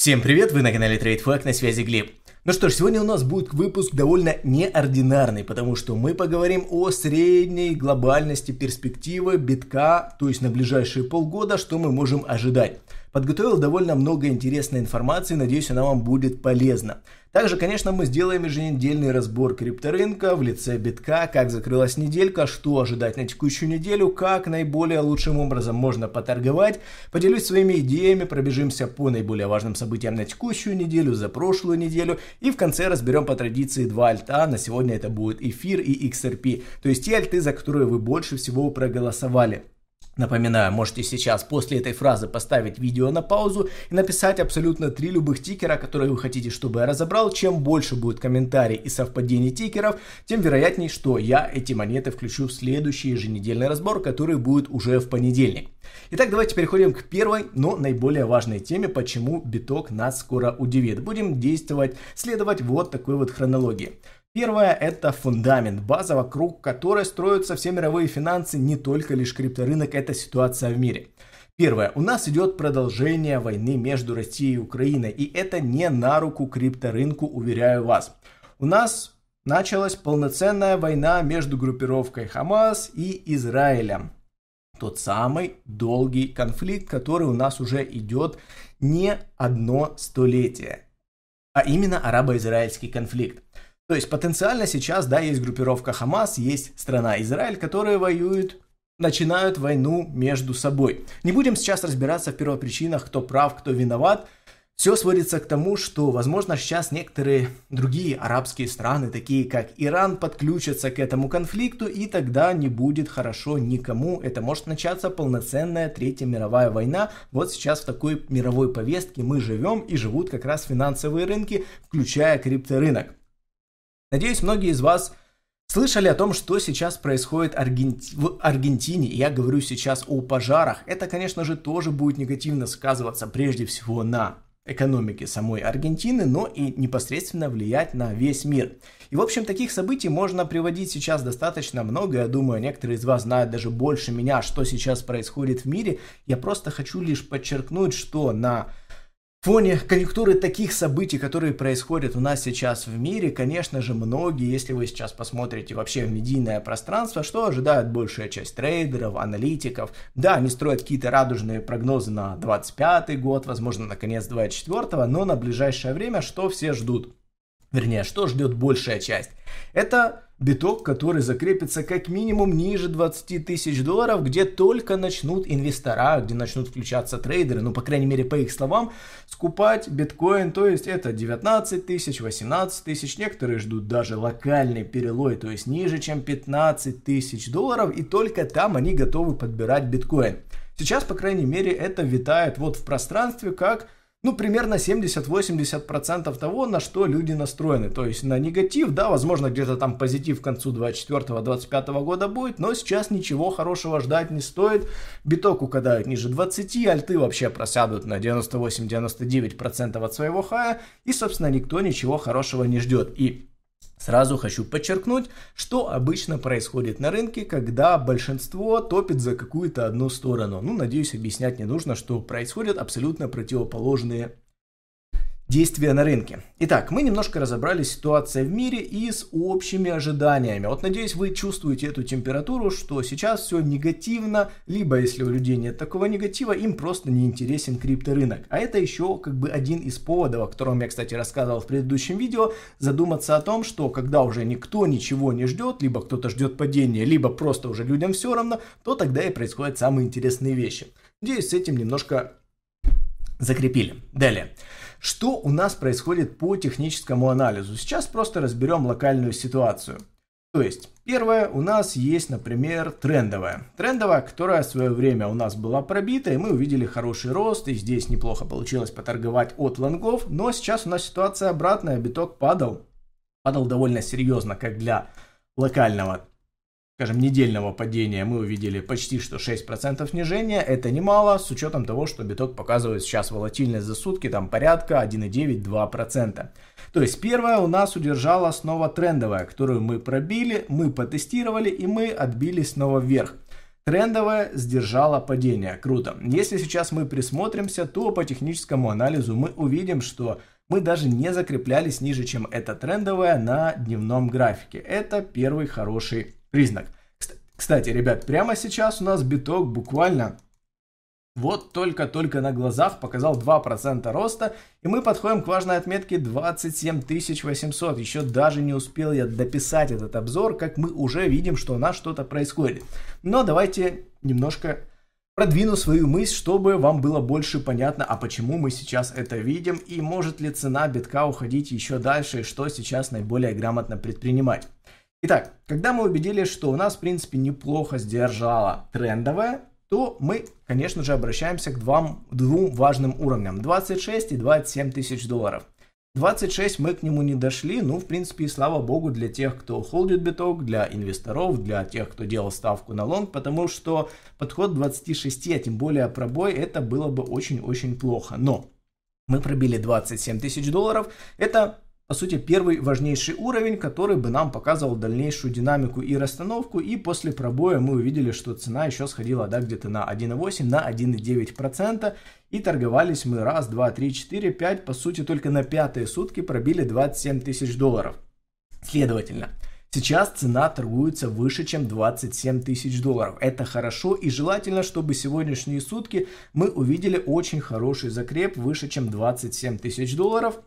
Всем привет, вы на канале TradeFlag, на связи Глеб. Ну что ж, сегодня у нас будет выпуск довольно неординарный, потому что мы поговорим о средней глобальности перспективы битка, то есть на ближайшие полгода, что мы можем ожидать. Подготовил довольно много интересной информации, надеюсь, она вам будет полезна. Также, конечно, мы сделаем еженедельный разбор крипторынка в лице битка, как закрылась неделька, что ожидать на текущую неделю, как наиболее лучшим образом можно поторговать. Поделюсь своими идеями, пробежимся по наиболее важным событиям на текущую неделю, за прошлую неделю. И в конце разберем по традиции два альта. На сегодня это будет эфир и XRP. То есть те альты, за которые вы больше всего проголосовали. Напоминаю, можете сейчас после этой фразы поставить видео на паузу и написать абсолютно три любых тикера, которые вы хотите, чтобы я разобрал. Чем больше будет комментарий и совпадений тикеров, тем вероятней, что я эти монеты включу в следующий еженедельный разбор, который будет уже в понедельник. Итак, давайте переходим к первой, но наиболее важной теме, почему биток нас скоро удивит. Будем действовать, следовать вот такой вот хронологии. Первое – это фундамент, база, вокруг которой строятся все мировые финансы, не только лишь крипторынок, это ситуация в мире. Первое. У нас идет продолжение войны между Россией и Украиной, и это не на руку крипторынку, уверяю вас. У нас началась полноценная война между группировкой Хамас и Израилем. Тот самый долгий конфликт, который у нас уже идет не одно столетие, а именно арабо-израильский конфликт. То есть потенциально сейчас, да, есть группировка Хамас, есть страна Израиль, которые воюют начинают войну между собой. Не будем сейчас разбираться в первопричинах, кто прав, кто виноват. Все сводится к тому, что, возможно, сейчас некоторые другие арабские страны, такие как Иран, подключатся к этому конфликту, и тогда не будет хорошо никому. Это может начаться полноценная Третья мировая война. Вот сейчас в такой мировой повестке мы живем, и живут как раз финансовые рынки, включая крипторынок. Надеюсь, многие из вас слышали о том, что сейчас происходит в Аргентине. Я говорю сейчас о пожарах. Это, конечно же, тоже будет негативно сказываться прежде всего на экономике самой Аргентины, но и непосредственно влиять на весь мир. И, в общем, таких событий можно приводить сейчас достаточно много. Я думаю, некоторые из вас знают даже больше меня, что сейчас происходит в мире. Я просто хочу лишь подчеркнуть, что на фоне конъюнктуры таких событий, которые происходят у нас сейчас в мире, конечно же, многие, если вы сейчас посмотрите вообще в медийное пространство, что ожидает большая часть трейдеров, аналитиков. Да, они строят какие-то радужные прогнозы на 25 год, возможно, на конец 24 но на ближайшее время что все ждут? Вернее, что ждет большая часть? Это Биток, который закрепится как минимум ниже 20 тысяч долларов, где только начнут инвестора, где начнут включаться трейдеры, ну, по крайней мере, по их словам, скупать биткоин, то есть это 19 тысяч, 18 тысяч, некоторые ждут даже локальный перелой, то есть ниже, чем 15 тысяч долларов, и только там они готовы подбирать биткоин. Сейчас, по крайней мере, это витает вот в пространстве как ну, примерно 70-80% того, на что люди настроены. То есть на негатив, да, возможно, где-то там позитив к концу 24-25 года будет, но сейчас ничего хорошего ждать не стоит. Биток укадают ниже 20, альты вообще просядут на 98-99% от своего хая, и, собственно, никто ничего хорошего не ждет. И Сразу хочу подчеркнуть, что обычно происходит на рынке, когда большинство топит за какую-то одну сторону. Ну, надеюсь, объяснять не нужно, что происходят абсолютно противоположные действия на рынке. Итак, мы немножко разобрались ситуация в мире и с общими ожиданиями. Вот надеюсь, вы чувствуете эту температуру, что сейчас все негативно, либо если у людей нет такого негатива, им просто не интересен крипторынок. А это еще как бы один из поводов, о котором я, кстати, рассказывал в предыдущем видео, задуматься о том, что когда уже никто ничего не ждет, либо кто-то ждет падения, либо просто уже людям все равно, то тогда и происходят самые интересные вещи. Надеюсь, с этим немножко закрепили. Далее. Что у нас происходит по техническому анализу? Сейчас просто разберем локальную ситуацию. То есть, первое, у нас есть, например, трендовая. Трендовая, которая в свое время у нас была пробита, и мы увидели хороший рост, и здесь неплохо получилось поторговать от лонгов, но сейчас у нас ситуация обратная, биток падал. Падал довольно серьезно, как для локального скажем, недельного падения мы увидели почти что 6% снижения. Это немало, с учетом того, что биток показывает сейчас волатильность за сутки, там порядка 1,9-2%. То есть первое у нас удержала снова трендовая, которую мы пробили, мы потестировали и мы отбили снова вверх. Трендовая сдержала падение, круто. Если сейчас мы присмотримся, то по техническому анализу мы увидим, что мы даже не закреплялись ниже, чем эта трендовая на дневном графике. Это первый хороший признак. Кстати, ребят, прямо сейчас у нас биток буквально вот только-только на глазах показал 2% роста, и мы подходим к важной отметке 27 800. Еще даже не успел я дописать этот обзор, как мы уже видим, что у нас что-то происходит. Но давайте немножко продвину свою мысль, чтобы вам было больше понятно, а почему мы сейчас это видим, и может ли цена битка уходить еще дальше, и что сейчас наиболее грамотно предпринимать. Итак, когда мы убедились, что у нас, в принципе, неплохо сдержала трендовая, то мы, конечно же, обращаемся к двум, двум важным уровням. 26 и 27 тысяч долларов. 26 мы к нему не дошли, ну, в принципе, и слава богу для тех, кто холдит биток, для инвесторов, для тех, кто делал ставку на лонг, потому что подход 26, а тем более пробой, это было бы очень-очень плохо. Но мы пробили 27 тысяч долларов, это по сути, первый важнейший уровень, который бы нам показывал дальнейшую динамику и расстановку. И после пробоя мы увидели, что цена еще сходила да, где-то на 1,8, на 1,9%. И торговались мы раз, два, три, четыре, пять. По сути, только на пятые сутки пробили 27 тысяч долларов. Следовательно, Сейчас цена торгуется выше, чем 27 тысяч долларов. Это хорошо и желательно, чтобы сегодняшние сутки мы увидели очень хороший закреп выше, чем 27 тысяч долларов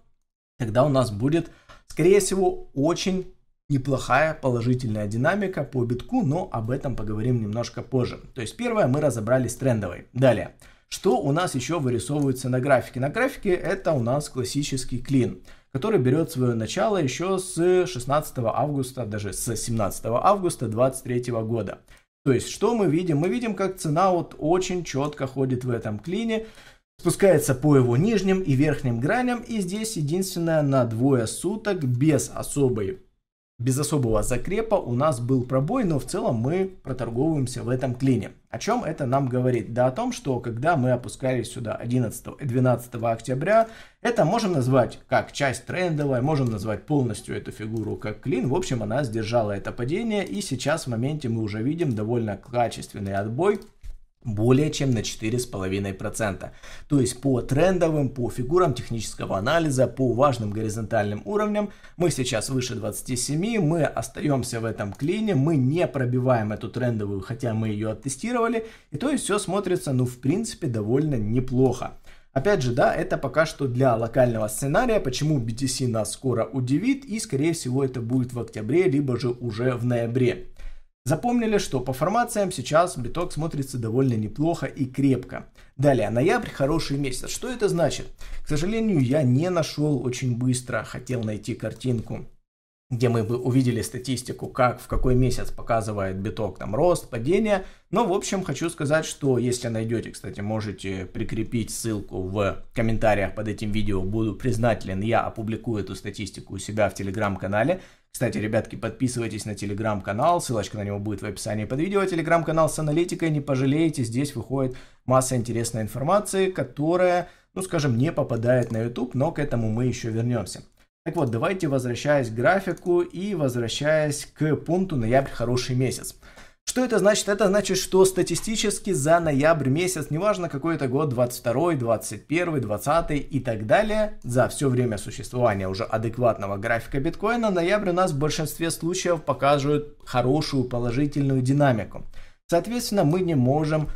тогда у нас будет, скорее всего, очень неплохая положительная динамика по битку, но об этом поговорим немножко позже. То есть первое, мы разобрались с трендовой. Далее, что у нас еще вырисовывается на графике? На графике это у нас классический клин, который берет свое начало еще с 16 августа, даже с 17 августа 2023 года. То есть, что мы видим? Мы видим, как цена вот очень четко ходит в этом клине. Спускается по его нижним и верхним граням, и здесь единственное на двое суток без особой без особого закрепа у нас был пробой, но в целом мы проторговываемся в этом клине. О чем это нам говорит? Да о том, что когда мы опускались сюда 11 и 12 октября, это можем назвать как часть трендовая, можем назвать полностью эту фигуру как клин. В общем, она сдержала это падение, и сейчас в моменте мы уже видим довольно качественный отбой более чем на 4,5%. То есть по трендовым, по фигурам технического анализа, по важным горизонтальным уровням мы сейчас выше 27, мы остаемся в этом клине, мы не пробиваем эту трендовую, хотя мы ее оттестировали, и то есть все смотрится, ну в принципе, довольно неплохо. Опять же, да, это пока что для локального сценария, почему BTC нас скоро удивит, и скорее всего это будет в октябре, либо же уже в ноябре. Запомнили, что по формациям сейчас биток смотрится довольно неплохо и крепко. Далее, ноябрь хороший месяц. Что это значит? К сожалению, я не нашел очень быстро, хотел найти картинку где мы бы увидели статистику, как в какой месяц показывает биток там рост, падение. Но, в общем, хочу сказать, что если найдете, кстати, можете прикрепить ссылку в комментариях под этим видео, буду признателен, я опубликую эту статистику у себя в телеграм-канале. Кстати, ребятки, подписывайтесь на телеграм-канал, ссылочка на него будет в описании под видео. Телеграм-канал с аналитикой, не пожалеете, здесь выходит масса интересной информации, которая, ну скажем, не попадает на YouTube, но к этому мы еще вернемся. Так вот, давайте возвращаясь к графику и возвращаясь к пункту ноябрь хороший месяц. Что это значит? Это значит, что статистически за ноябрь месяц, неважно какой это год, 22, 21, 20 и так далее, за все время существования уже адекватного графика биткоина, ноябрь у нас в большинстве случаев показывает хорошую положительную динамику. Соответственно, мы не можем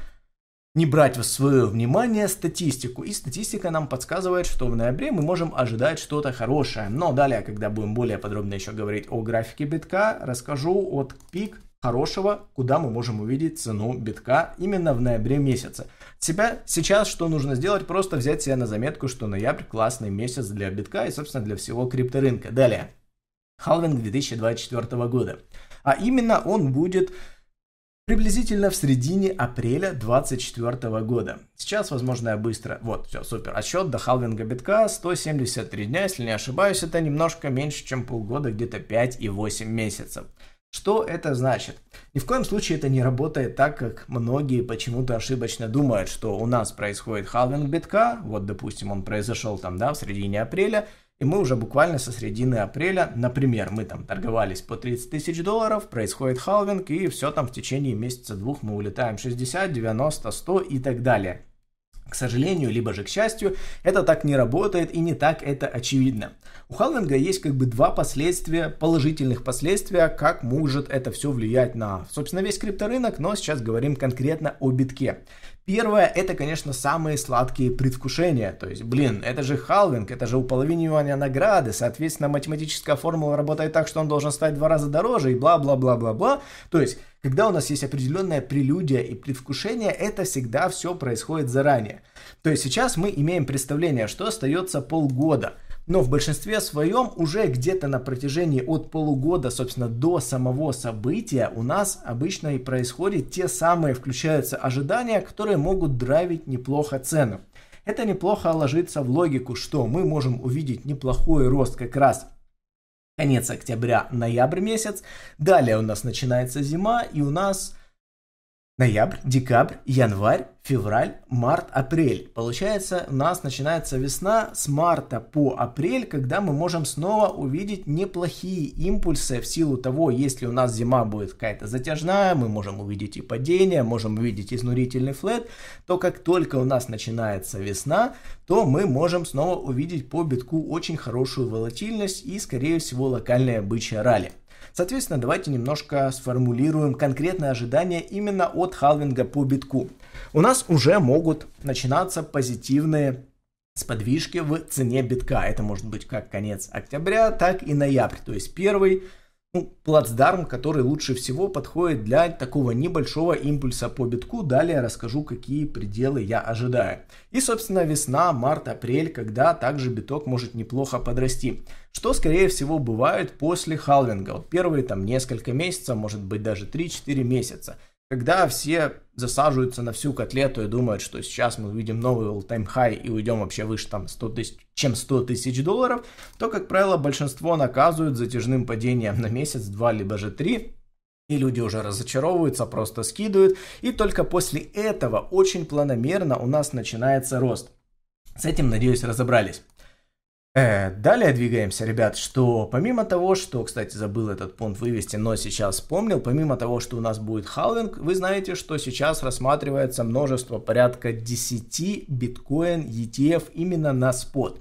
не брать в свое внимание статистику. И статистика нам подсказывает, что в ноябре мы можем ожидать что-то хорошее. Но далее, когда будем более подробно еще говорить о графике битка, расскажу от пик хорошего, куда мы можем увидеть цену битка именно в ноябре месяце. Тебя сейчас что нужно сделать? Просто взять себя на заметку, что ноябрь классный месяц для битка и, собственно, для всего крипторынка. Далее. Халвинг 2024 года. А именно он будет приблизительно в середине апреля 2024 года. Сейчас, возможно, я быстро... Вот, все, супер. Отсчет до халвинга битка 173 дня, если не ошибаюсь, это немножко меньше, чем полгода, где-то 5,8 месяцев. Что это значит? Ни в коем случае это не работает так, как многие почему-то ошибочно думают, что у нас происходит халвинг битка, вот, допустим, он произошел там, да, в середине апреля, и мы уже буквально со середины апреля, например, мы там торговались по 30 тысяч долларов, происходит халвинг, и все там в течение месяца-двух мы улетаем 60, 90, 100 и так далее. К сожалению, либо же к счастью, это так не работает и не так это очевидно. У Халлинга есть как бы два последствия, положительных последствия, как может это все влиять на, собственно, весь крипторынок, но сейчас говорим конкретно о битке. Первое, это, конечно, самые сладкие предвкушения. То есть, блин, это же халвинг, это же уполовинивание награды. Соответственно, математическая формула работает так, что он должен стать в два раза дороже и бла-бла-бла-бла-бла. То есть, когда у нас есть определенная прелюдия и предвкушение, это всегда все происходит заранее. То есть, сейчас мы имеем представление, что остается полгода – но в большинстве своем уже где-то на протяжении от полугода, собственно, до самого события у нас обычно и происходит те самые, включаются ожидания, которые могут драйвить неплохо цену. Это неплохо ложится в логику, что мы можем увидеть неплохой рост как раз конец октября, ноябрь месяц. Далее у нас начинается зима и у нас Ноябрь, декабрь, январь, февраль, март, апрель. Получается, у нас начинается весна с марта по апрель, когда мы можем снова увидеть неплохие импульсы в силу того, если у нас зима будет какая-то затяжная, мы можем увидеть и падение, можем увидеть изнурительный флет, то как только у нас начинается весна, то мы можем снова увидеть по битку очень хорошую волатильность и, скорее всего, локальное бычье ралли. Соответственно, давайте немножко сформулируем конкретные ожидания именно от халвинга по битку. У нас уже могут начинаться позитивные сподвижки в цене битка. Это может быть как конец октября, так и ноябрь. То есть первый ну, плацдарм, который лучше всего подходит для такого небольшого импульса по битку. Далее расскажу, какие пределы я ожидаю. И, собственно, весна, март, апрель, когда также биток может неплохо подрасти. Что, скорее всего, бывает после халвинга. первые там несколько месяцев, может быть даже 3-4 месяца когда все засаживаются на всю котлету и думают, что сейчас мы увидим новый all-time high и уйдем вообще выше там 100 тысяч, чем 100 тысяч долларов, то, как правило, большинство наказывают затяжным падением на месяц, два, либо же три, и люди уже разочаровываются, просто скидывают, и только после этого очень планомерно у нас начинается рост. С этим, надеюсь, разобрались. Э, далее двигаемся, ребят, что помимо того, что, кстати, забыл этот пункт вывести, но сейчас вспомнил, помимо того, что у нас будет халвинг, вы знаете, что сейчас рассматривается множество, порядка 10 биткоин ETF именно на спот.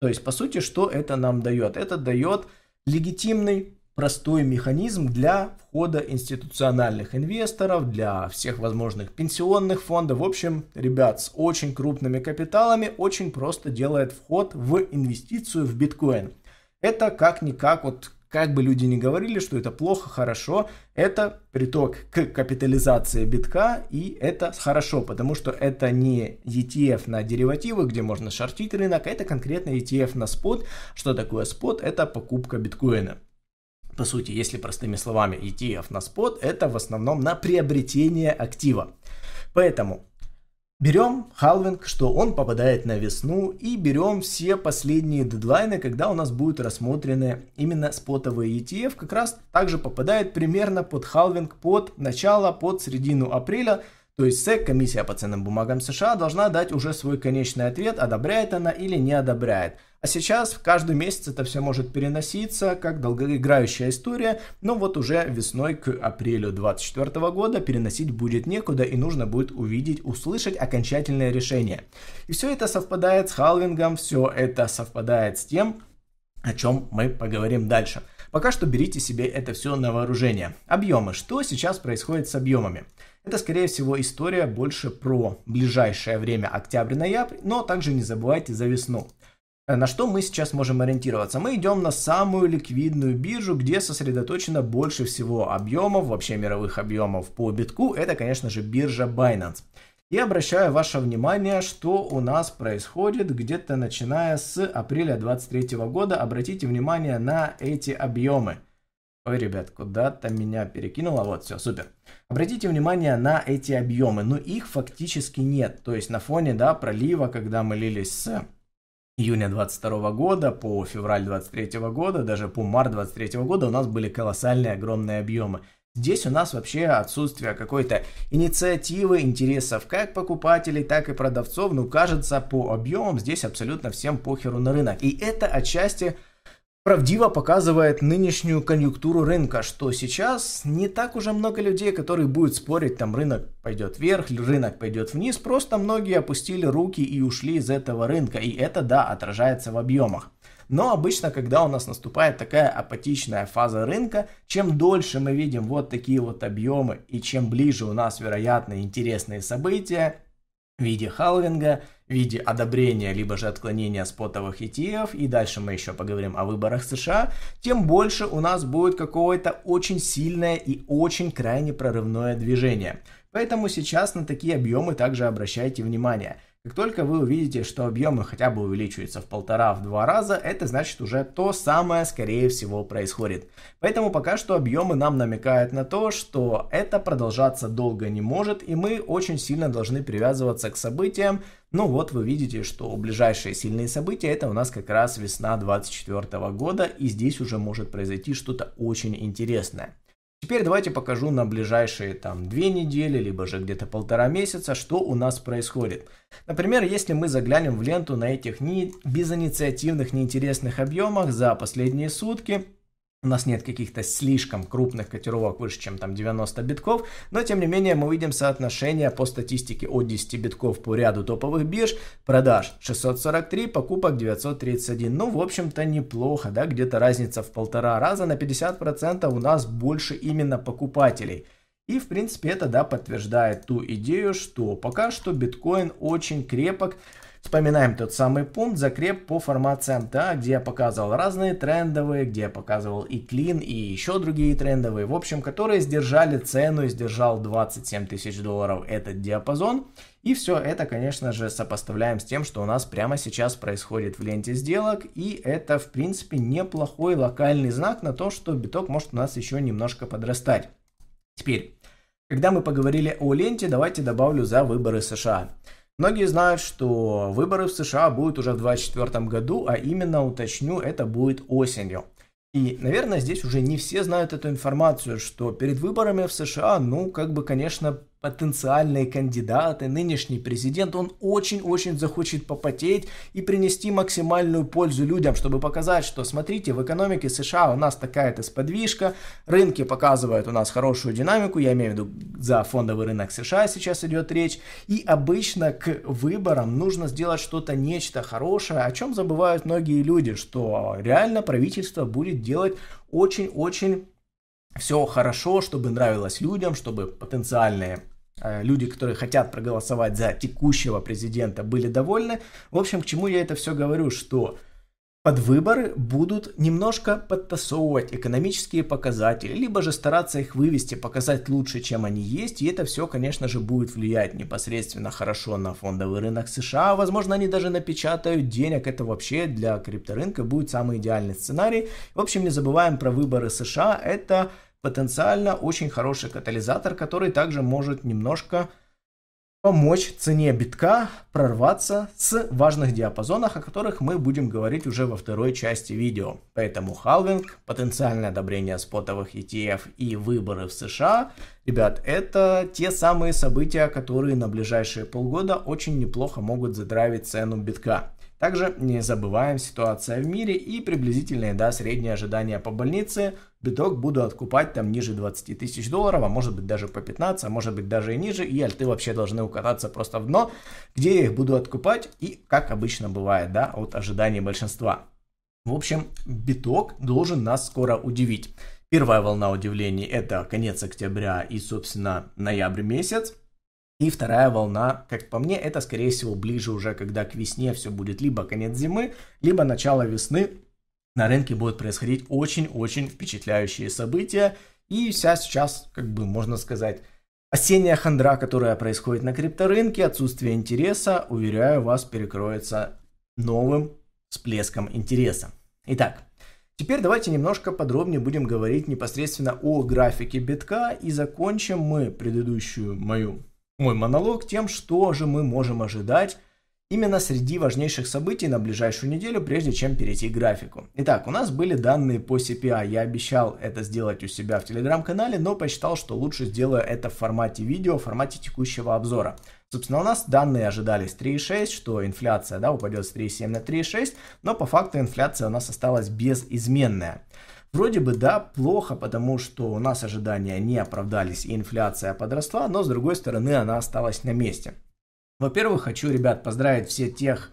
То есть, по сути, что это нам дает? Это дает легитимный простой механизм для входа институциональных инвесторов, для всех возможных пенсионных фондов. В общем, ребят, с очень крупными капиталами очень просто делает вход в инвестицию в биткоин. Это как-никак, вот как бы люди ни говорили, что это плохо, хорошо, это приток к капитализации битка, и это хорошо, потому что это не ETF на деривативы, где можно шортить рынок, а это конкретно ETF на спот. Что такое спот? Это покупка биткоина по сути, если простыми словами ETF на спот, это в основном на приобретение актива. Поэтому берем халвинг, что он попадает на весну, и берем все последние дедлайны, когда у нас будут рассмотрены именно спотовые ETF, как раз также попадает примерно под халвинг под начало, под середину апреля, то есть СЭК, комиссия по ценным бумагам США, должна дать уже свой конечный ответ, одобряет она или не одобряет. А сейчас в каждый месяц это все может переноситься, как долгоиграющая история, но вот уже весной к апрелю 2024 года переносить будет некуда и нужно будет увидеть, услышать окончательное решение. И все это совпадает с халвингом, все это совпадает с тем, о чем мы поговорим дальше. Пока что берите себе это все на вооружение. Объемы. Что сейчас происходит с объемами? Это, скорее всего, история больше про ближайшее время октябрь-ноябрь, но также не забывайте за весну. Э, на что мы сейчас можем ориентироваться? Мы идем на самую ликвидную биржу, где сосредоточено больше всего объемов, вообще мировых объемов по битку. Это, конечно же, биржа Binance. И обращаю ваше внимание, что у нас происходит где-то начиная с апреля 2023 года. Обратите внимание на эти объемы. Ой, ребят, куда-то меня перекинуло. Вот, все, супер. Обратите внимание на эти объемы, но их фактически нет. То есть на фоне да, пролива, когда мы лились с июня 22 года по февраль 23 года, даже по март 23 года у нас были колоссальные огромные объемы. Здесь у нас вообще отсутствие какой-то инициативы, интересов как покупателей, так и продавцов. Ну, кажется, по объемам здесь абсолютно всем похеру на рынок. И это отчасти правдиво показывает нынешнюю конъюнктуру рынка, что сейчас не так уже много людей, которые будут спорить, там рынок пойдет вверх, рынок пойдет вниз, просто многие опустили руки и ушли из этого рынка, и это, да, отражается в объемах. Но обычно, когда у нас наступает такая апатичная фаза рынка, чем дольше мы видим вот такие вот объемы и чем ближе у нас, вероятно, интересные события в виде халвинга – в виде одобрения либо же отклонения спотовых ETF, и дальше мы еще поговорим о выборах США, тем больше у нас будет какое-то очень сильное и очень крайне прорывное движение. Поэтому сейчас на такие объемы также обращайте внимание. Как только вы увидите, что объемы хотя бы увеличиваются в полтора-в два раза, это значит уже то самое, скорее всего, происходит. Поэтому пока что объемы нам намекают на то, что это продолжаться долго не может, и мы очень сильно должны привязываться к событиям, ну вот вы видите, что ближайшие сильные события это у нас как раз весна 2024 года, и здесь уже может произойти что-то очень интересное. Теперь давайте покажу на ближайшие там две недели, либо же где-то полтора месяца, что у нас происходит. Например, если мы заглянем в ленту на этих не... безинициативных, неинтересных объемах за последние сутки, у нас нет каких-то слишком крупных котировок выше, чем там 90 битков, но тем не менее мы видим соотношение по статистике от 10 битков по ряду топовых бирж, продаж 643, покупок 931. Ну, в общем-то, неплохо, да, где-то разница в полтора раза, на 50% у нас больше именно покупателей. И, в принципе, это, да, подтверждает ту идею, что пока что биткоин очень крепок, Вспоминаем тот самый пункт закреп по формациям TA, где я показывал разные трендовые, где я показывал и клин, и еще другие трендовые, в общем, которые сдержали цену, сдержал 27 тысяч долларов этот диапазон. И все это, конечно же, сопоставляем с тем, что у нас прямо сейчас происходит в ленте сделок. И это, в принципе, неплохой локальный знак на то, что биток может у нас еще немножко подрастать. Теперь, когда мы поговорили о ленте, давайте добавлю за выборы США. Многие знают, что выборы в США будут уже в 2024 году, а именно, уточню, это будет осенью. И, наверное, здесь уже не все знают эту информацию, что перед выборами в США, ну, как бы, конечно, потенциальные кандидаты, нынешний президент, он очень-очень захочет попотеть и принести максимальную пользу людям, чтобы показать, что смотрите, в экономике США у нас такая-то сподвижка, рынки показывают у нас хорошую динамику, я имею в виду за фондовый рынок США сейчас идет речь, и обычно к выборам нужно сделать что-то, нечто хорошее, о чем забывают многие люди, что реально правительство будет делать очень-очень все хорошо, чтобы нравилось людям, чтобы потенциальные э, люди, которые хотят проголосовать за текущего президента, были довольны. В общем, к чему я это все говорю, что под выборы будут немножко подтасовывать экономические показатели, либо же стараться их вывести, показать лучше, чем они есть, и это все, конечно же, будет влиять непосредственно хорошо на фондовый рынок США, возможно, они даже напечатают денег, это вообще для крипторынка будет самый идеальный сценарий. В общем, не забываем про выборы США, это потенциально очень хороший катализатор, который также может немножко помочь цене битка прорваться с важных диапазонах, о которых мы будем говорить уже во второй части видео. Поэтому халвинг, потенциальное одобрение спотовых ETF и выборы в США, ребят, это те самые события, которые на ближайшие полгода очень неплохо могут задравить цену битка. Также не забываем ситуация в мире и приблизительные да, средние ожидания по больнице – биток буду откупать там ниже 20 тысяч долларов, а может быть даже по 15, а может быть даже и ниже, и альты вообще должны укататься просто в дно, где я их буду откупать, и как обычно бывает, да, от ожиданий большинства. В общем, биток должен нас скоро удивить. Первая волна удивлений это конец октября и, собственно, ноябрь месяц. И вторая волна, как по мне, это, скорее всего, ближе уже, когда к весне все будет либо конец зимы, либо начало весны, на рынке будут происходить очень-очень впечатляющие события. И вся сейчас, как бы можно сказать, осенняя хандра, которая происходит на крипторынке, отсутствие интереса, уверяю вас, перекроется новым всплеском интереса. Итак, теперь давайте немножко подробнее будем говорить непосредственно о графике битка и закончим мы предыдущую мою мой монолог тем, что же мы можем ожидать именно среди важнейших событий на ближайшую неделю, прежде чем перейти к графику. Итак, у нас были данные по CPI. Я обещал это сделать у себя в телеграм-канале, но посчитал, что лучше сделаю это в формате видео, в формате текущего обзора. Собственно, у нас данные ожидались 3,6, что инфляция да, упадет с 3,7 на 3,6, но по факту инфляция у нас осталась безизменная. Вроде бы, да, плохо, потому что у нас ожидания не оправдались и инфляция подросла, но с другой стороны она осталась на месте. Во-первых, хочу, ребят, поздравить всех тех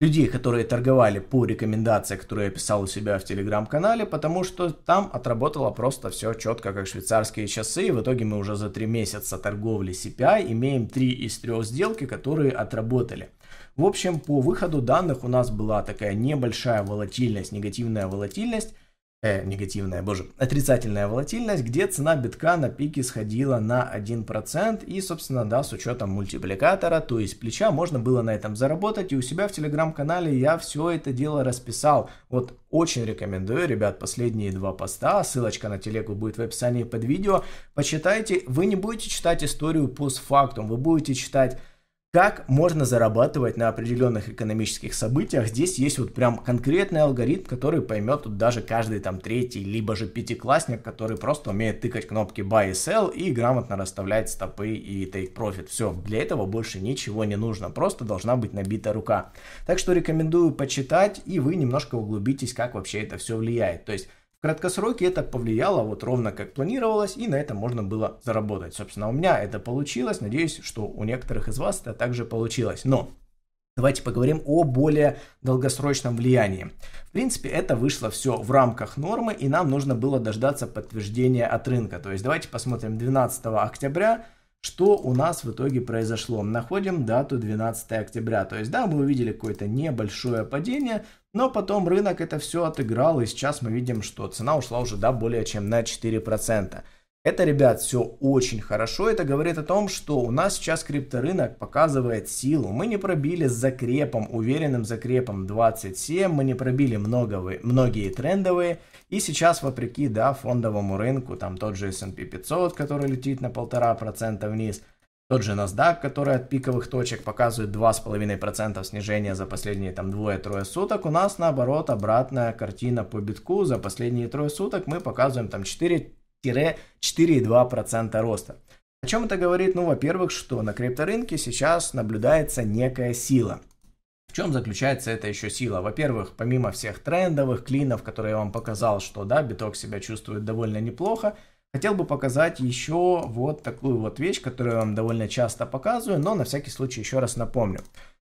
людей, которые торговали по рекомендации, которую я писал у себя в телеграм-канале, потому что там отработало просто все четко, как швейцарские часы. И в итоге мы уже за три месяца торговли CPI имеем три из трех сделки, которые отработали. В общем, по выходу данных у нас была такая небольшая волатильность, негативная волатильность, э, негативная, боже, отрицательная волатильность, где цена битка на пике сходила на 1%, и, собственно, да, с учетом мультипликатора, то есть плеча, можно было на этом заработать, и у себя в телеграм-канале я все это дело расписал. Вот очень рекомендую, ребят, последние два поста, ссылочка на телегу будет в описании под видео, почитайте, вы не будете читать историю постфактум, вы будете читать как можно зарабатывать на определенных экономических событиях. Здесь есть вот прям конкретный алгоритм, который поймет тут даже каждый там третий, либо же пятиклассник, который просто умеет тыкать кнопки buy и sell и грамотно расставлять стопы и take profit. Все, для этого больше ничего не нужно, просто должна быть набита рука. Так что рекомендую почитать, и вы немножко углубитесь, как вообще это все влияет. То есть в краткосроке это повлияло вот ровно как планировалось, и на этом можно было заработать. Собственно, у меня это получилось, надеюсь, что у некоторых из вас это также получилось. Но Давайте поговорим о более долгосрочном влиянии. В принципе, это вышло все в рамках нормы, и нам нужно было дождаться подтверждения от рынка. То есть давайте посмотрим 12 октября что у нас в итоге произошло? Находим дату 12 октября. То есть, да, мы увидели какое-то небольшое падение, но потом рынок это все отыграл, и сейчас мы видим, что цена ушла уже, да, более чем на 4%. Это, ребят, все очень хорошо. Это говорит о том, что у нас сейчас крипторынок показывает силу. Мы не пробили с закрепом, уверенным закрепом 27, мы не пробили много, многие трендовые. И сейчас, вопреки да, фондовому рынку, там тот же S&P 500, который летит на 1,5% вниз, тот же NASDAQ, который от пиковых точек показывает 2,5% снижения за последние там двое-трое суток, у нас наоборот обратная картина по битку. За последние трое суток мы показываем там 4 4,2% роста. О чем это говорит? Ну, во-первых, что на крипторынке сейчас наблюдается некая сила. В чем заключается эта еще сила? Во-первых, помимо всех трендовых клинов, которые я вам показал, что да, биток себя чувствует довольно неплохо, хотел бы показать еще вот такую вот вещь, которую я вам довольно часто показываю, но на всякий случай еще раз напомню,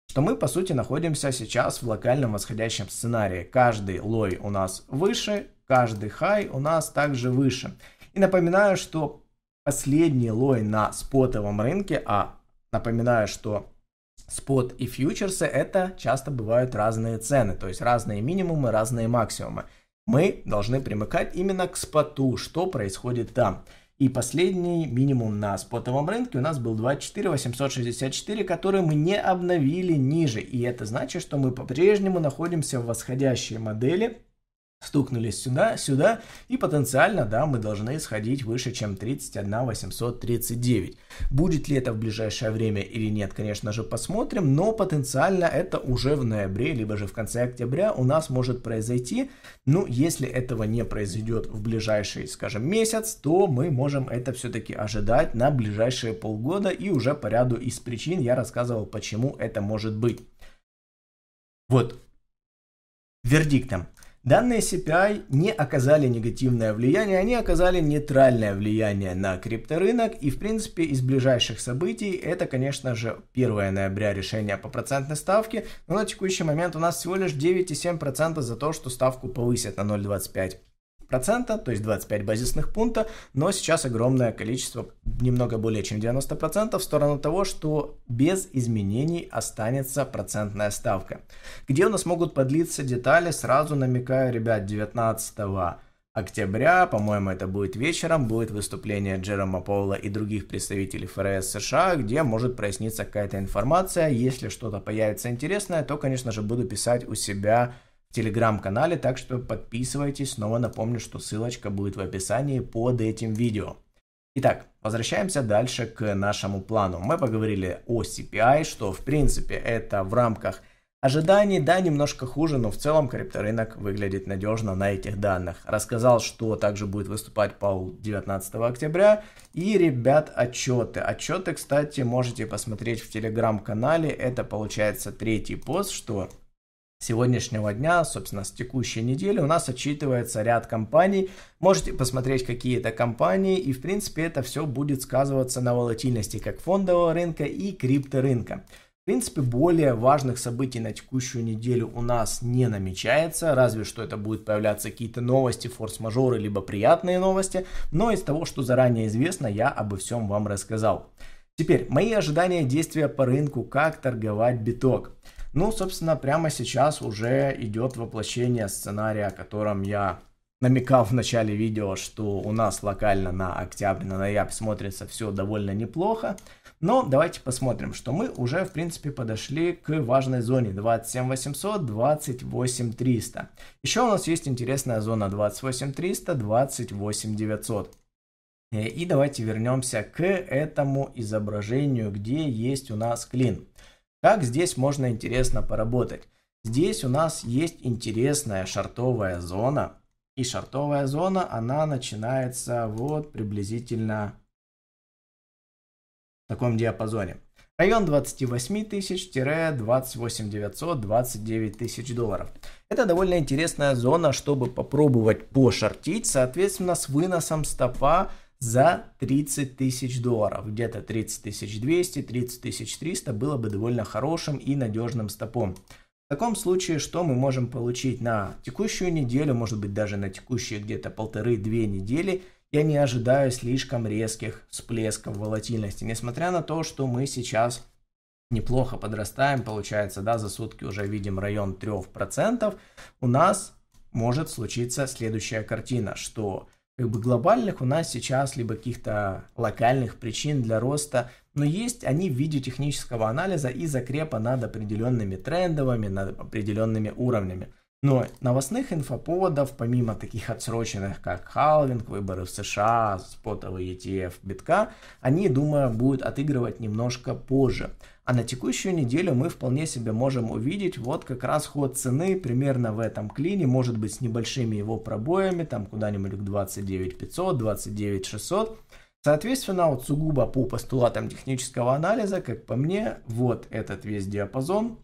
что мы по сути находимся сейчас в локальном восходящем сценарии. Каждый лой у нас выше, каждый хай у нас также выше. И напоминаю, что последний лой на спотовом рынке, а напоминаю, что спот и фьючерсы это часто бывают разные цены, то есть разные минимумы, разные максимумы. Мы должны примыкать именно к споту, что происходит там. И последний минимум на спотовом рынке у нас был 24 864, который мы не обновили ниже. И это значит, что мы по-прежнему находимся в восходящей модели стукнулись сюда, сюда, и потенциально, да, мы должны сходить выше, чем 31 839. Будет ли это в ближайшее время или нет, конечно же, посмотрим, но потенциально это уже в ноябре, либо же в конце октября у нас может произойти. Ну, если этого не произойдет в ближайший, скажем, месяц, то мы можем это все-таки ожидать на ближайшие полгода, и уже по ряду из причин я рассказывал, почему это может быть. Вот, вердиктом. Данные CPI не оказали негативное влияние, они оказали нейтральное влияние на крипторынок. И, в принципе, из ближайших событий это, конечно же, 1 ноября решение по процентной ставке. Но на текущий момент у нас всего лишь 9,7% за то, что ставку повысят на 0,25 процента, то есть 25 базисных пункта, но сейчас огромное количество, немного более чем 90 процентов, в сторону того, что без изменений останется процентная ставка. Где у нас могут подлиться детали, сразу намекаю, ребят, 19 октября, по-моему, это будет вечером, будет выступление Джерома Поула и других представителей ФРС США, где может проясниться какая-то информация. Если что-то появится интересное, то, конечно же, буду писать у себя телеграм-канале, так что подписывайтесь. Снова напомню, что ссылочка будет в описании под этим видео. Итак, возвращаемся дальше к нашему плану. Мы поговорили о CPI, что в принципе это в рамках ожиданий, да, немножко хуже, но в целом крипторынок выглядит надежно на этих данных. Рассказал, что также будет выступать Паул 19 октября. И, ребят, отчеты. Отчеты, кстати, можете посмотреть в телеграм-канале. Это получается третий пост, что сегодняшнего дня, собственно, с текущей недели у нас отчитывается ряд компаний. Можете посмотреть, какие это компании, и, в принципе, это все будет сказываться на волатильности как фондового рынка и крипторынка. В принципе, более важных событий на текущую неделю у нас не намечается, разве что это будут появляться какие-то новости, форс-мажоры, либо приятные новости, но из того, что заранее известно, я обо всем вам рассказал. Теперь, мои ожидания действия по рынку, как торговать биток. Ну, собственно, прямо сейчас уже идет воплощение сценария, о котором я намекал в начале видео, что у нас локально на октябрь, на ноябрь смотрится все довольно неплохо. Но давайте посмотрим, что мы уже, в принципе, подошли к важной зоне 27800, 28300. Еще у нас есть интересная зона 28300, 28900. Э, и давайте вернемся к этому изображению, где есть у нас клин. Как здесь можно интересно поработать? Здесь у нас есть интересная шартовая зона. И шартовая зона, она начинается вот приблизительно в таком диапазоне. Район 28 тысяч-28 900, 29 тысяч долларов. Это довольно интересная зона, чтобы попробовать пошортить, соответственно, с выносом стопа за 30 тысяч долларов. Где-то 30 тысяч 200, 30 тысяч 300 было бы довольно хорошим и надежным стопом. В таком случае, что мы можем получить на текущую неделю, может быть даже на текущие где-то полторы-две недели, я не ожидаю слишком резких всплесков волатильности, несмотря на то, что мы сейчас неплохо подрастаем, получается, да, за сутки уже видим район 3%, у нас может случиться следующая картина, что как бы глобальных у нас сейчас, либо каких-то локальных причин для роста, но есть они в виде технического анализа и закрепа над определенными трендовыми, над определенными уровнями. Но новостных инфоповодов, помимо таких отсроченных, как халвинг, выборы в США, спотовый ETF, битка, они, думаю, будут отыгрывать немножко позже. А на текущую неделю мы вполне себе можем увидеть вот как раз ход цены примерно в этом клине, может быть с небольшими его пробоями, там куда-нибудь к 29 500, 29 600. Соответственно, вот сугубо по постулатам технического анализа, как по мне, вот этот весь диапазон,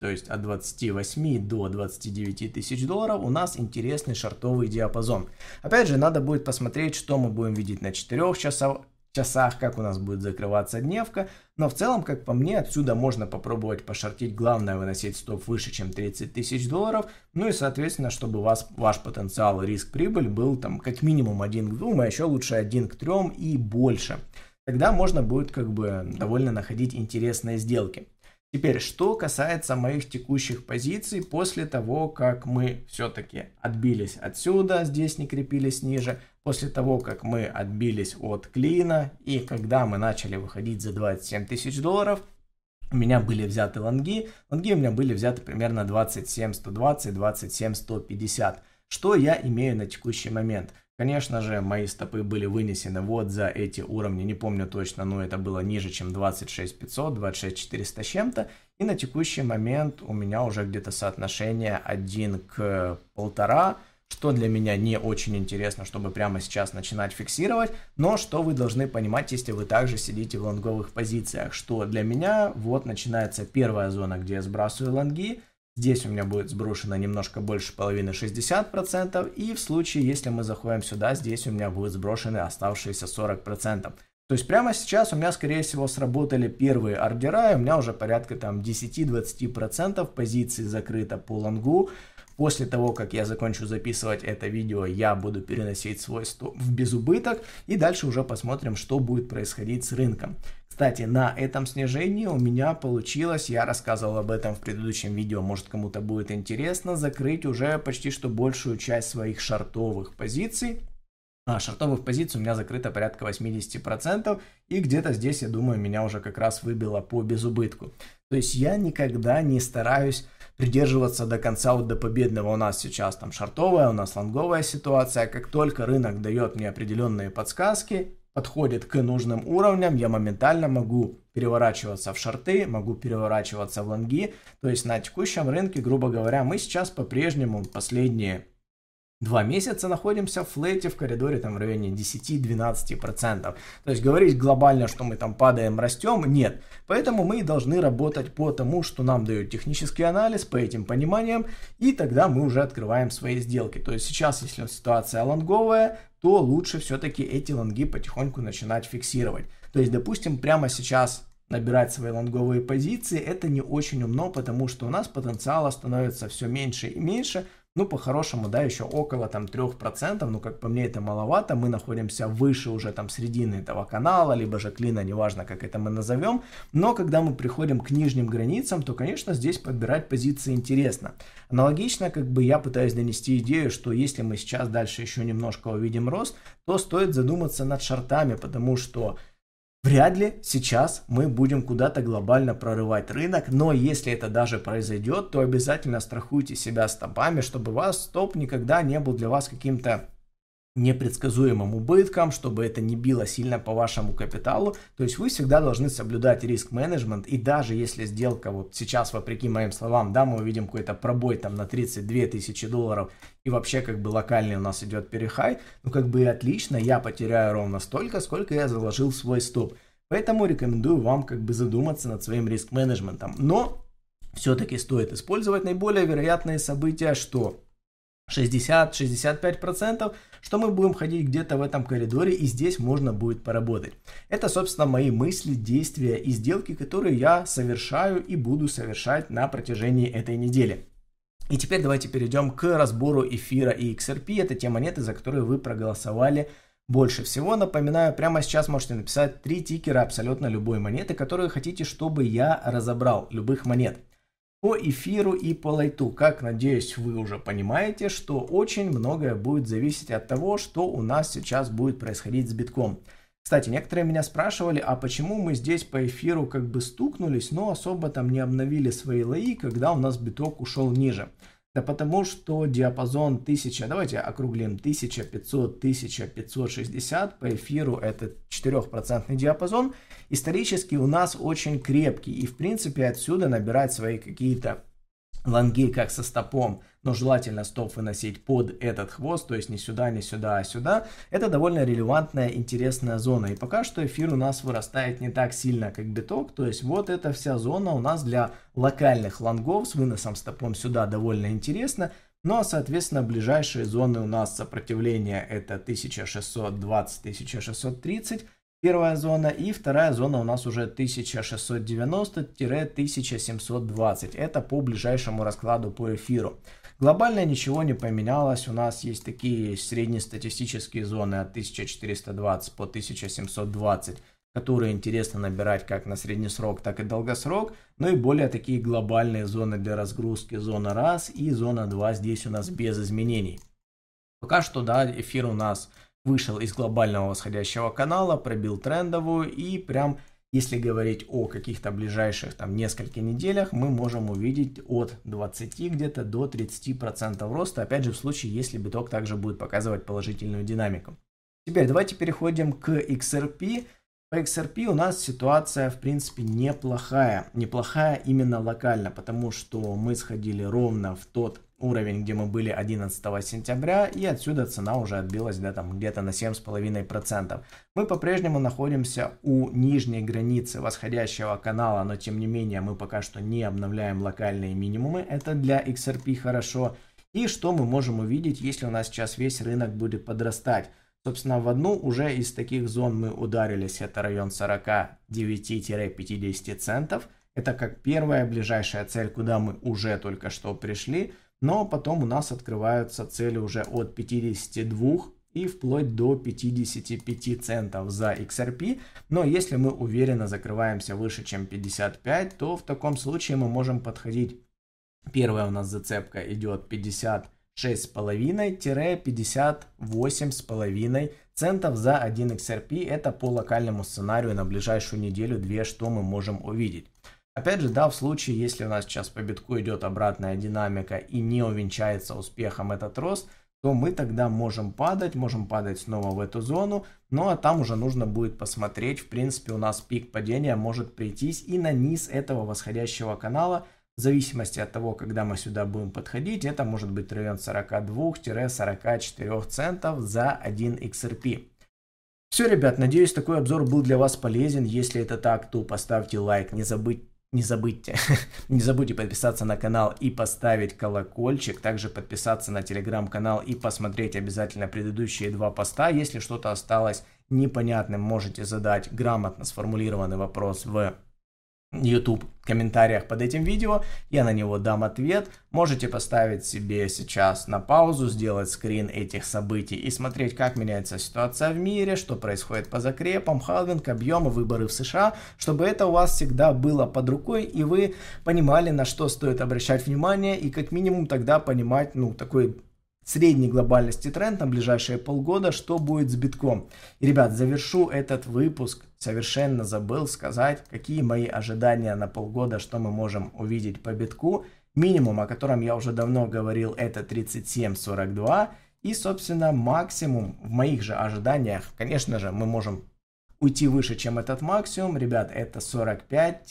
то есть от 28 до 29 тысяч долларов у нас интересный шартовый диапазон. Опять же, надо будет посмотреть, что мы будем видеть на 4 часов, часах, как у нас будет закрываться дневка. Но в целом, как по мне, отсюда можно попробовать пошортить. Главное выносить стоп выше, чем 30 тысяч долларов. Ну и, соответственно, чтобы вас, ваш потенциал риск-прибыль был там как минимум 1 к 2, а еще лучше 1 к 3 и больше. Тогда можно будет как бы довольно находить интересные сделки. Теперь, что касается моих текущих позиций после того, как мы все-таки отбились отсюда, здесь не крепились ниже – После того, как мы отбились от клина и когда мы начали выходить за 27 тысяч долларов, у меня были взяты лонги. Лонги у меня были взяты примерно 27 120, 27 150. Что я имею на текущий момент? Конечно же, мои стопы были вынесены вот за эти уровни, не помню точно, но это было ниже, чем 26 500, 26 400 с чем-то. И на текущий момент у меня уже где-то соотношение 1 к 1,5, что для меня не очень интересно, чтобы прямо сейчас начинать фиксировать, но что вы должны понимать, если вы также сидите в лонговых позициях, что для меня вот начинается первая зона, где я сбрасываю лонги, здесь у меня будет сброшено немножко больше половины 60%, и в случае, если мы заходим сюда, здесь у меня будет сброшены оставшиеся 40%. То есть прямо сейчас у меня, скорее всего, сработали первые ордера, и у меня уже порядка там 10-20% позиций закрыто по лонгу, После того, как я закончу записывать это видео, я буду переносить свой стоп в безубыток и дальше уже посмотрим, что будет происходить с рынком. Кстати, на этом снижении у меня получилось, я рассказывал об этом в предыдущем видео, может кому-то будет интересно, закрыть уже почти что большую часть своих шартовых позиций. А, шартовых позиций у меня закрыто порядка 80%, и где-то здесь, я думаю, меня уже как раз выбило по безубытку. То есть я никогда не стараюсь придерживаться до конца вот до победного. У нас сейчас там шартовая, у нас лонговая ситуация. Как только рынок дает мне определенные подсказки, подходит к нужным уровням, я моментально могу переворачиваться в шорты, могу переворачиваться в лонги. То есть на текущем рынке, грубо говоря, мы сейчас по-прежнему последние два месяца находимся в флете в коридоре там в районе 10-12%. То есть говорить глобально, что мы там падаем, растем, нет. Поэтому мы должны работать по тому, что нам дают технический анализ, по этим пониманиям, и тогда мы уже открываем свои сделки. То есть сейчас, если ситуация лонговая, то лучше все-таки эти лонги потихоньку начинать фиксировать. То есть, допустим, прямо сейчас набирать свои лонговые позиции, это не очень умно, потому что у нас потенциала становится все меньше и меньше, ну, по-хорошему, да, еще около там 3%, ну, как по мне, это маловато, мы находимся выше уже там середины этого канала, либо же клина, неважно, как это мы назовем, но когда мы приходим к нижним границам, то, конечно, здесь подбирать позиции интересно. Аналогично, как бы я пытаюсь донести идею, что если мы сейчас дальше еще немножко увидим рост, то стоит задуматься над шартами, потому что Вряд ли сейчас мы будем куда-то глобально прорывать рынок, но если это даже произойдет, то обязательно страхуйте себя стопами, чтобы вас стоп никогда не был для вас каким-то непредсказуемым убыткам, чтобы это не било сильно по вашему капиталу. То есть вы всегда должны соблюдать риск-менеджмент, и даже если сделка вот сейчас, вопреки моим словам, да, мы увидим какой-то пробой там на 32 тысячи долларов, и вообще как бы локальный у нас идет перехай, ну как бы и отлично, я потеряю ровно столько, сколько я заложил в свой стоп. Поэтому рекомендую вам как бы задуматься над своим риск-менеджментом. Но все-таки стоит использовать наиболее вероятные события, что 60-65%, что мы будем ходить где-то в этом коридоре и здесь можно будет поработать. Это, собственно, мои мысли, действия и сделки, которые я совершаю и буду совершать на протяжении этой недели. И теперь давайте перейдем к разбору эфира и XRP. Это те монеты, за которые вы проголосовали больше всего. Напоминаю, прямо сейчас можете написать три тикера абсолютно любой монеты, которые хотите, чтобы я разобрал, любых монет по эфиру и по лайту. Как, надеюсь, вы уже понимаете, что очень многое будет зависеть от того, что у нас сейчас будет происходить с битком. Кстати, некоторые меня спрашивали, а почему мы здесь по эфиру как бы стукнулись, но особо там не обновили свои лои, когда у нас биток ушел ниже. Да потому что диапазон 1000, давайте округлим, 1500-1560 по эфиру это 4% диапазон, исторически у нас очень крепкий. И в принципе отсюда набирать свои какие-то лонги как со стопом но желательно стоп выносить под этот хвост, то есть не сюда, не сюда, а сюда. Это довольно релевантная, интересная зона. И пока что эфир у нас вырастает не так сильно, как биток, то есть вот эта вся зона у нас для локальных лонгов с выносом стопом сюда довольно интересна. Ну а соответственно ближайшие зоны у нас сопротивления это 1620-1630 первая зона и вторая зона у нас уже 1690-1720. Это по ближайшему раскладу по эфиру. Глобально ничего не поменялось. У нас есть такие среднестатистические зоны от 1420 по 1720, которые интересно набирать как на средний срок, так и долгосрок. Ну и более такие глобальные зоны для разгрузки. Зона 1 и зона 2 здесь у нас без изменений. Пока что, да, эфир у нас вышел из глобального восходящего канала, пробил трендовую и прям если говорить о каких-то ближайших там нескольких неделях, мы можем увидеть от 20 где-то до 30% роста, опять же в случае, если биток также будет показывать положительную динамику. Теперь давайте переходим к XRP. По XRP у нас ситуация, в принципе, неплохая. Неплохая именно локально, потому что мы сходили ровно в тот уровень, где мы были 11 сентября, и отсюда цена уже отбилась да, там, где-то на 7,5%. Мы по-прежнему находимся у нижней границы восходящего канала, но тем не менее мы пока что не обновляем локальные минимумы, это для XRP хорошо. И что мы можем увидеть, если у нас сейчас весь рынок будет подрастать? Собственно, в одну уже из таких зон мы ударились, это район 49-50 центов. Это как первая ближайшая цель, куда мы уже только что пришли. Но потом у нас открываются цели уже от 52 и вплоть до 55 центов за XRP. Но если мы уверенно закрываемся выше, чем 55, то в таком случае мы можем подходить. Первая у нас зацепка идет 56,5-58,5 центов за 1 XRP. Это по локальному сценарию на ближайшую неделю-две, что мы можем увидеть. Опять же, да, в случае, если у нас сейчас по битку идет обратная динамика и не увенчается успехом этот рост, то мы тогда можем падать, можем падать снова в эту зону, ну а там уже нужно будет посмотреть, в принципе у нас пик падения может прийтись и на низ этого восходящего канала, в зависимости от того, когда мы сюда будем подходить, это может быть район 42-44 центов за 1 XRP. Все, ребят, надеюсь, такой обзор был для вас полезен. Если это так, то поставьте лайк. Не забыть не забудьте, не забудьте подписаться на канал и поставить колокольчик, также подписаться на телеграм-канал и посмотреть обязательно предыдущие два поста. Если что-то осталось непонятным, можете задать грамотно сформулированный вопрос в YouTube комментариях под этим видео, я на него дам ответ. Можете поставить себе сейчас на паузу, сделать скрин этих событий и смотреть, как меняется ситуация в мире, что происходит по закрепам, халвинг, объемы, выборы в США, чтобы это у вас всегда было под рукой и вы понимали, на что стоит обращать внимание и как минимум тогда понимать, ну, такой средней глобальности тренд на ближайшие полгода, что будет с битком. И, ребят, завершу этот выпуск. Совершенно забыл сказать, какие мои ожидания на полгода, что мы можем увидеть по битку. Минимум, о котором я уже давно говорил, это 37.42. И, собственно, максимум в моих же ожиданиях, конечно же, мы можем уйти выше, чем этот максимум. Ребят, это 45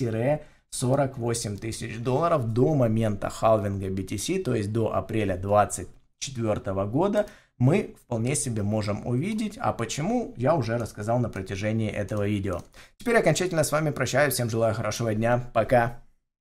48 тысяч долларов до момента халвинга BTC, то есть до апреля 20 2024 года мы вполне себе можем увидеть, а почему я уже рассказал на протяжении этого видео. Теперь окончательно с вами прощаюсь, всем желаю хорошего дня, пока!